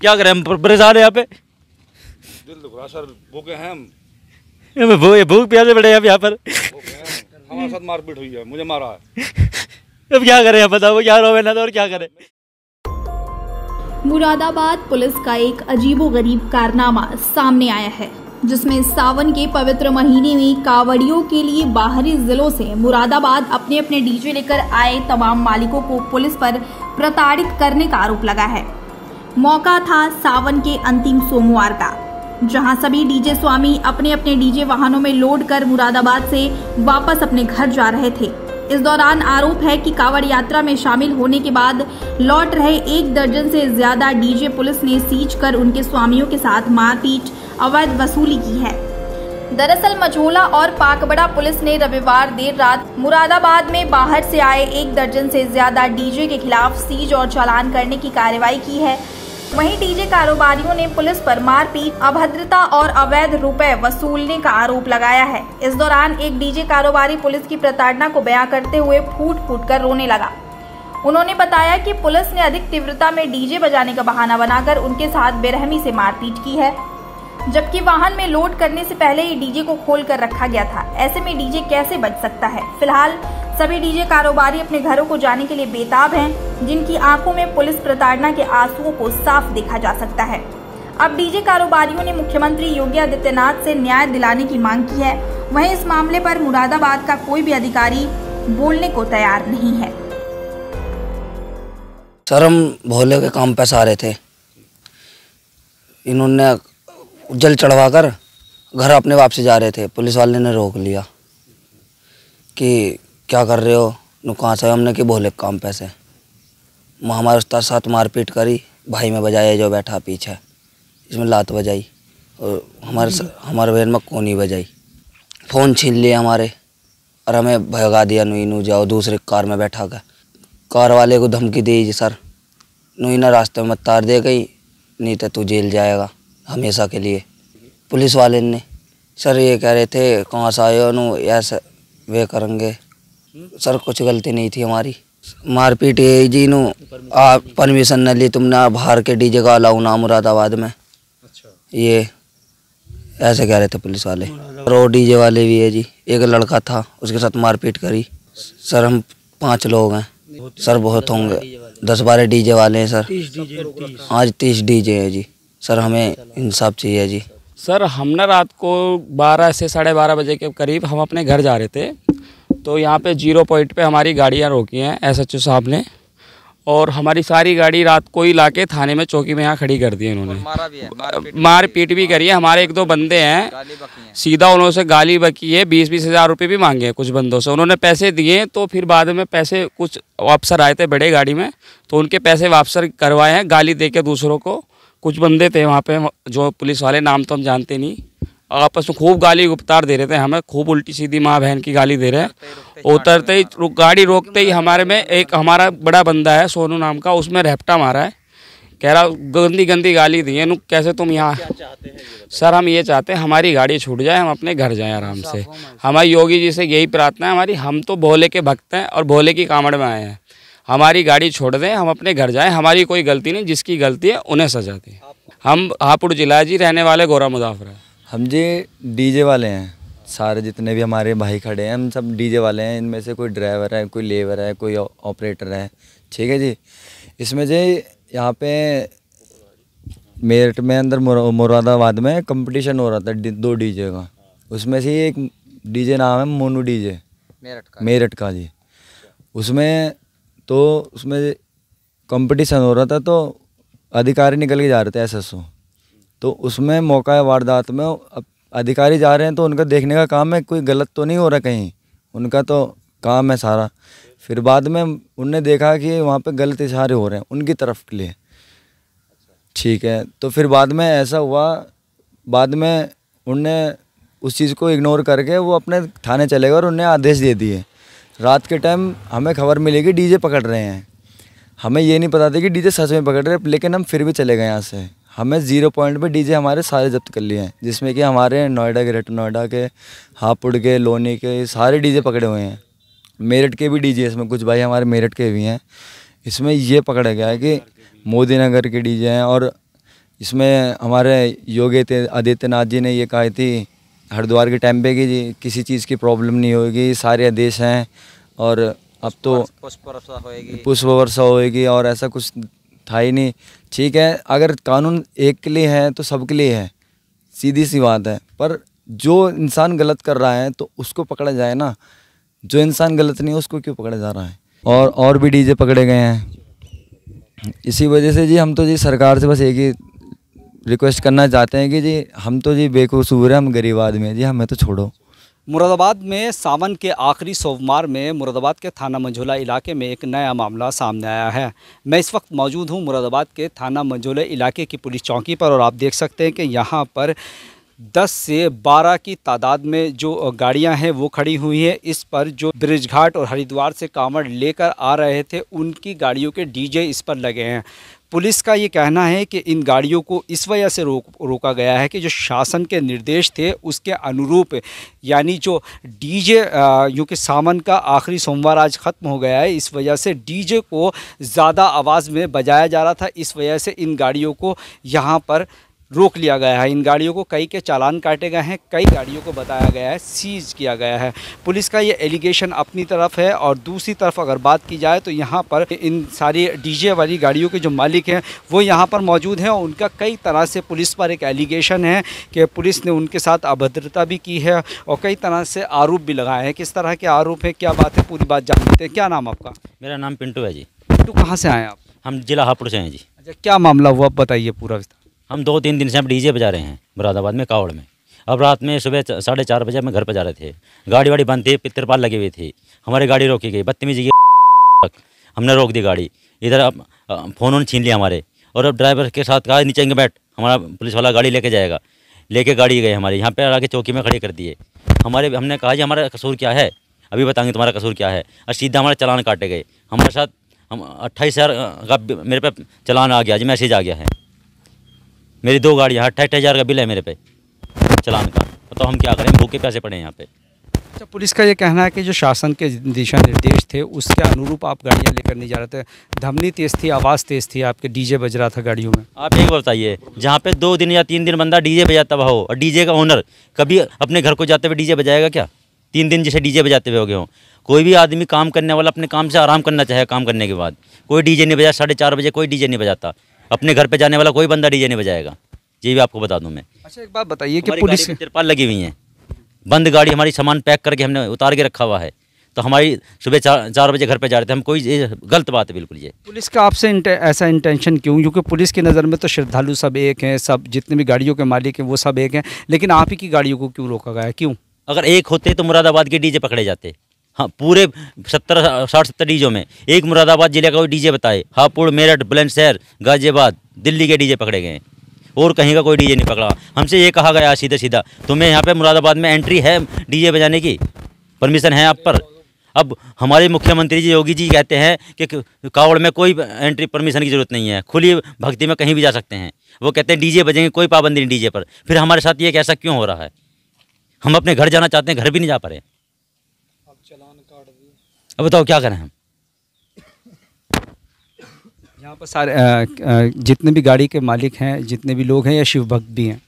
क्या करें हम परेशान है यहाँ पे दिल दुख रहा सर भूखे हैं हम भूखे भूख प्यासे बड़े हैं यहाँ पर हमारे साथ मारपीट हुई है मुझे मारा है अब क्या करें आप बताओ क्या रो ना तो और क्या करें मुरादाबाद पुलिस का एक अजीबोगरीब कारनामा सामने आया है जिसमें सावन के पवित्र महीने में कावड़ियों के लिए बाहरी जिलों से मुरादाबाद अपने अपने डीजे लेकर आए तमाम मालिकों को पुलिस पर प्रताड़ित करने का आरोप लगा है मौका था सावन के अंतिम सोमवार का जहां सभी डीजे स्वामी अपने अपने डीजे वाहनों में लोड कर मुरादाबाद से वापस अपने घर जा रहे थे इस दौरान आरोप है कि कावड़ यात्रा में शामिल होने के बाद लौट रहे एक दर्जन से ज्यादा डीजे पुलिस ने सीज कर उनके स्वामियों के साथ मारपीट अवैध वसूली की है दरअसल मझोला और पाकबड़ा पुलिस ने रविवार देर रात मुरादाबाद में बाहर से आए एक दर्जन से ज्यादा डीजे के खिलाफ सीज और चालान करने की कार्रवाई की है वहीं डीजे कारोबारियों ने पुलिस पर मारपीट अभद्रता और अवैध रुपए वसूलने का आरोप लगाया है इस दौरान एक डीजे कारोबारी पुलिस की प्रताड़ना को बयां करते हुए फूट फूट कर रोने लगा उन्होंने बताया कि पुलिस ने अधिक तीव्रता में डीजे बजाने का बहाना बनाकर उनके साथ बेरहमी से मारपीट की है जबकि वाहन में लोड करने से पहले ही डीजे को खोल कर रखा गया था ऐसे में डीजे कैसे बच सकता है फिलहाल सभी डीजे कारोबारी अपने घरों को जाने के लिए बेताब हैं जिनकी आंखों में पुलिस प्रताड़ना के आंसुओं को साफ देखा जा सकता है अब डीजे कारोबारियों ने मुख्यमंत्री योगी आदित्यनाथ से न्याय दिलाने की मांग की है वहीं इस मामले पर मुरादाबाद का कोई भी अधिकारी बोलने को तैयार नहीं है सर हम भोले के काम पे सारे थे इन्होंने जल चढ़वा कर घर अपने वापसी जा रहे थे पुलिस वाले ने रोक लिया कि क्या कर रहे हो कहाँ से हमने कि भोले काम पैसे हमारे उस्ताद साथ मारपीट करी भाई में बजाया जो बैठा पीछे इसमें लात बजाई और हमारे हमारे बहन में कोनी बजाई फ़ोन छीन लिए हमारे और हमें भगा दिया नुई नू जाओ दूसरे कार में बैठा कर कार वाले को धमकी दी जी सर नुई ना रास्ते में मत तार दे गई नहीं तो तू जेल जाएगा हमेशा के लिए पुलिस वाले ने सर ये कह रहे थे कहाँ से आए हो ऐसा वे करेंगे सर कुछ गलती नहीं थी हमारी मारपीट ये जी नू आप परमिशन न ली तुमने बाहर के डीजे का अलाउ ना मुरादाबाद में अच्छा ये ऐसे कह रहे थे पुलिस वाले और डीजे वाले भी है जी एक लड़का था उसके साथ मारपीट करी सर हम पांच लोग हैं सर बहुत होंगे दस बारह डीजे वाले हैं सर आज तीस डीजे हैं जी सर हमें इंसाफ चाहिए जी सर हम ना रात को 12 से साढ़े बारह बजे के करीब हम अपने घर जा रहे थे तो यहाँ पे जीरो पॉइंट पे हमारी गाड़ियाँ रोकी हैं एसएचओ साहब ने और हमारी सारी गाड़ी रात को ही ला के थाने में चौकी में यहाँ खड़ी कर दी इन्होंने है मारपीट मार भी, भी करी है हमारे एक दो बंदे हैं सीधा उन्होंने से गाली बकी है बीस बीस हज़ार रुपये भी मांगे कुछ बंदों से उन्होंने पैसे दिए तो फिर बाद में पैसे कुछ अफसर आए थे बड़े गाड़ी में तो उनके पैसे वापस करवाए हैं गाली दे के दूसरों को कुछ बंदे थे वहाँ पे जो पुलिस वाले नाम तो हम जानते नहीं आपस में खूब गाली उपतार दे रहे थे हमें खूब उल्टी सीधी माँ बहन की गाली दे रहे हैं उतरते ही हाँ, हाँ। रुक, गाड़ी रोकते ही हमारे में एक हमारा बड़ा बंदा है सोनू नाम का उसमें रेपटा मारा है कह रहा गंदी गंदी गाली दी है कैसे तुम यहाँ सर हम ये चाहते हैं हमारी गाड़ी छूट जाए हम अपने घर जाएं आराम से हमारी योगी जी से यही प्रार्थना है हमारी हम तो भोले के भक्त हैं और भोले की कामड़ में आए हैं हमारी गाड़ी छोड़ दें हम अपने घर जाएं हमारी कोई गलती नहीं जिसकी गलती है उन्हें सजा दें हम हापुड़ जिला जी रहने वाले गोरा मुजाफर हैं हम जी डीजे वाले हैं सारे जितने भी हमारे भाई खड़े हैं हम सब डीजे वाले हैं इनमें से कोई ड्राइवर है कोई लेबर है कोई ऑपरेटर है ठीक है जी इसमें जी यहाँ पे मेरठ में अंदर मुरादाबाद में कंपटीशन हो रहा था दो डीजे का उसमें से एक डीजे नाम है मोनू डीजे मेरठ का मेरठ का जी उसमें तो उसमें कंपटीशन हो रहा था तो अधिकारी निकल के जा रहे थे एसएसओ तो उसमें मौका है वारदात में अधिकारी जा रहे हैं तो उनका देखने का काम है कोई गलत तो नहीं हो रहा कहीं उनका तो काम है सारा फिर बाद में उनने देखा कि वहाँ पे गलत इशारे हो रहे हैं उनकी तरफ के लिए ठीक है तो फिर बाद में ऐसा हुआ बाद में उनने उस चीज़ को इग्नोर करके वो अपने थाने चले गए और उनने आदेश दे दिए रात के टाइम हमें खबर मिली कि डीजे पकड़ रहे हैं हमें ये नहीं पता था कि डीजे सच में पकड़ रहे लेकिन हम फिर भी चले गए यहाँ से हमें ज़ीरो पॉइंट पे डीजे हमारे सारे जब्त कर लिए हैं जिसमें कि हमारे नोएडा के ग्रेटर नोएडा के हापुड़ के लोनी के सारे डीजे पकड़े हुए हैं मेरठ के भी डीजे इसमें कुछ भाई हमारे मेरठ के भी हैं इसमें ये पकड़ा गया है कि मोदी नगर के डीजे हैं और इसमें हमारे योगी आदित्यनाथ जी ने ये कहा थी हरिद्वार के टाइम पे कि किसी चीज़ की प्रॉब्लम नहीं होगी सारे आदेश हैं और अब तो पुष्प वर्षा होएगी पुष्प वर्षा होएगी और ऐसा कुछ था ही नहीं ठीक है अगर कानून एक के लिए है तो सबके लिए है सीधी सी बात है पर जो इंसान गलत कर रहा है तो उसको पकड़ा जाए ना जो इंसान गलत नहीं है उसको क्यों पकड़ा जा रहा है और और भी डीजे पकड़े गए हैं इसी वजह से जी हम तो जी सरकार से बस एक ही रिक्वेस्ट करना चाहते हैं कि जी हम तो जी बेकसूर हैं हम गरीब आदमी हैं जी हमें तो छोड़ो मुरादाबाद में सावन के आखिरी सोमवार में मुरादाबाद के थाना मंझोला इलाके में एक नया मामला सामने आया है मैं इस वक्त मौजूद हूँ मुरादाबाद के थाना मंझोला इलाके की पुलिस चौकी पर और आप देख सकते हैं कि यहाँ पर 10 से 12 की तादाद में जो गाड़ियां हैं वो खड़ी हुई हैं इस पर जो ब्रिजघाट और हरिद्वार से कांवड़ लेकर आ रहे थे उनकी गाड़ियों के डीजे इस पर लगे हैं पुलिस का ये कहना है कि इन गाड़ियों को इस वजह से रोक रोका गया है कि जो शासन के निर्देश थे उसके अनुरूप यानी जो डीजे यूँ कि सावन का आखिरी सोमवार आज ख़त्म हो गया है इस वजह से डीजे को ज़्यादा आवाज़ में बजाया जा रहा था इस वजह से इन गाड़ियों को यहाँ पर रोक लिया गया है इन गाड़ियों को कई के चालान काटे गए हैं कई गाड़ियों को बताया गया है सीज किया गया है पुलिस का ये एलिगेशन अपनी तरफ है और दूसरी तरफ अगर बात की जाए तो यहाँ पर इन सारी डीजे वाली गाड़ियों के जो मालिक हैं वो यहाँ पर मौजूद हैं और उनका कई तरह से पुलिस पर एक एलिगेशन है कि पुलिस ने उनके साथ अभद्रता भी की है और कई तरह से आरोप भी लगाए हैं किस तरह के आरोप है क्या बात है पूरी बात जान लेते हैं क्या नाम आपका मेरा नाम पिंटू है जी पिंटू कहाँ से आए आप हम जिला हापुड़ से हैं जी अच्छा क्या मामला हुआ बताइए पूरा हम दो तीन दिन से हम डीजे बजा रहे हैं मुरादाबाद में कावड़ में अब रात में सुबह साढ़े चार बजे हम घर पर जा रहे थे गाड़ी वाड़ी बंद थी पितरपाल लगी हुई थी हमारी गाड़ी रोकी गई बदतमीजी की हमने रोक दी गाड़ी इधर अब फ़ोन वोन छीन लिया हमारे और अब ड्राइवर के साथ कहा नीचे बैठ हमारा पुलिस वाला गाड़ी लेके जाएगा लेके गाड़ी गए हमारी यहाँ पर आके चौकी में खड़े कर दिए हमारे हमने कहा जी हमारा कसूर क्या है अभी बताएंगे तुम्हारा कसूर क्या है और सीधा हमारे चलान काटे गए हमारे साथ हम अट्ठाईस हज़ार का मेरे पे चलान आ गया जी मैसेज आ गया है मेरी दो गाड़ियाँ हाँ, अट्ठाईस हज़ार का बिल है मेरे पे चलान का तो हम क्या करें भूखे पैसे पड़े यहाँ पे अच्छा पुलिस का ये कहना है कि जो शासन के दिशा निर्देश थे उसके अनुरूप आप गाड़ियाँ लेकर नहीं जा रहे थे धमनी तेज थी आवाज़ तेज थी आपके डीजे बज रहा था गाड़ियों में आप एक बार बताइए जहाँ पे दो दिन या तीन दिन बंदा डीजे बजाता हुआ हो और डीजे का ओनर कभी अपने घर को जाते हुए डीजे बजाएगा क्या तीन दिन जैसे डीजे बजाते हुए हो गए हों कोई भी आदमी काम करने वाला अपने काम से आराम करना चाहे काम करने के बाद कोई डीजे नहीं बजा साढ़े चार बजे कोई डीजे नहीं बजाता अपने घर पे जाने वाला कोई बंदा डीजे नहीं बजाएगा ये भी आपको बता दूं मैं अच्छा एक बात बताइए कि पुलिस तिरपाल लगी हुई है बंद गाड़ी हमारी सामान पैक करके हमने उतार के रखा हुआ है तो हमारी सुबह चार चार बजे घर पे जा रहे थे हम कोई गलत बात है बिल्कुल ये पुलिस का आपसे इंटे, ऐसा इंटेंशन क्यों क्योंकि पुलिस की नज़र में तो श्रद्धालु सब एक हैं सब जितने भी गाड़ियों के मालिक हैं वो सब एक हैं लेकिन आप ही की गाड़ियों को क्यों रोका गया क्यों अगर एक होते तो मुरादाबाद के डीजे पकड़े जाते हाँ पूरे सत्तर साठ सत्तर डीजों में एक मुरादाबाद जिले का कोई डीजे बताए हापुड़ मेरठ बुलंदशहर गाजियाबाद दिल्ली के डीजे पकड़े गए और कहीं का कोई डीजे नहीं पकड़ा हमसे ये कहा गया सीधा सीधा तुम्हें यहाँ पे मुरादाबाद में एंट्री है डीजे बजाने की परमिशन है आप पर अब हमारे मुख्यमंत्री जी योगी जी कहते हैं कि कावड़ में कोई एंट्री परमिशन की ज़रूरत नहीं है खुली भक्ति में कहीं भी जा सकते हैं वो कहते हैं डी बजेंगे कोई पाबंदी नहीं डी पर फिर हमारे साथ ये कैसा क्यों हो रहा है हम अपने घर जाना चाहते हैं घर भी नहीं जा पा रहे अब बताओ क्या करें हम यहाँ पर सारे जितने भी गाड़ी के मालिक हैं जितने भी लोग हैं या शिव भक्त भी हैं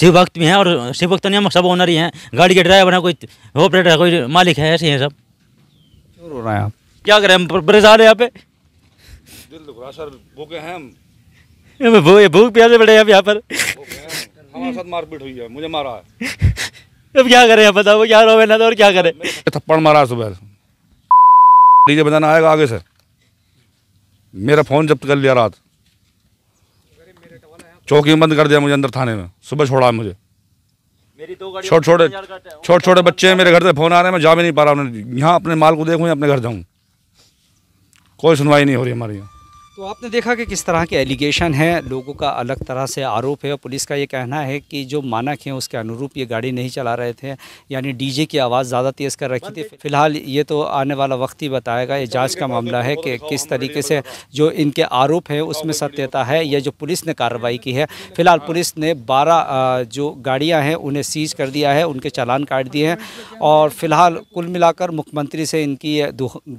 शिव भक्त भी हैं और शिव भक्त नहीं हम सब ओनर ही हैं गाड़ी के ड्राइवर हैं कोई ऑपरेटर है कोई मालिक है ऐसे हैं सब क्यों रो रहे हैं आप क्या करें हम परेशान है यहाँ पे दिल दुख रहा सर भूखे हैं हम भूख प्यासे बैठे हैं यहाँ पर हमारे साथ मारपीट हुई है मुझे मारा है अब क्या करें बताओ क्या रो ना तो और क्या करें थप्पड़ मारा सुबह डीजे बजाना आएगा आगे से मेरा फ़ोन जब्त कर लिया रात चौकी बंद कर दिया मुझे अंदर थाने में सुबह छोड़ा मुझे छोटे छोटे छोटे छोटे बच्चे हैं मेरे घर से फ़ोन आ रहे हैं मैं जा भी नहीं पा रहा हूँ यहाँ अपने माल को देखूँ या अपने घर जाऊँ कोई सुनवाई नहीं हो रही हमारे यहाँ तो आपने देखा कि किस तरह के एलिगेशन है लोगों का अलग तरह से आरोप है पुलिस का ये कहना है कि जो मानक हैं उसके अनुरूप ये गाड़ी नहीं चला रहे थे यानी डीजे की आवाज़ ज़्यादा तेज़ कर रखी थी फिलहाल ये तो आने वाला वक्त ही बताएगा ये जांच का मामला है कि किस तरीके से जो इनके आरोप है उसमें सत्यता है या जो पुलिस ने कार्रवाई की है फिलहाल पुलिस ने बारह जो गाड़ियाँ हैं उन्हें सीज कर दिया है उनके चालान काट दिए हैं और फिलहाल कुल मिलाकर मुख्यमंत्री से इनकी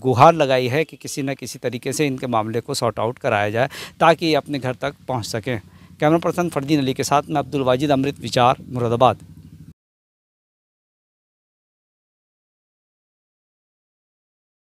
गुहार लगाई है कि किसी न किसी तरीके से इनके मामले को सॉर्ट आउट कराया जाए ताकि अपने घर तक पहुँच सकें कैमरा पर्सन फरदीन अली के साथ में अब्दुल वाजिद अमृत विचार मुरादाबाद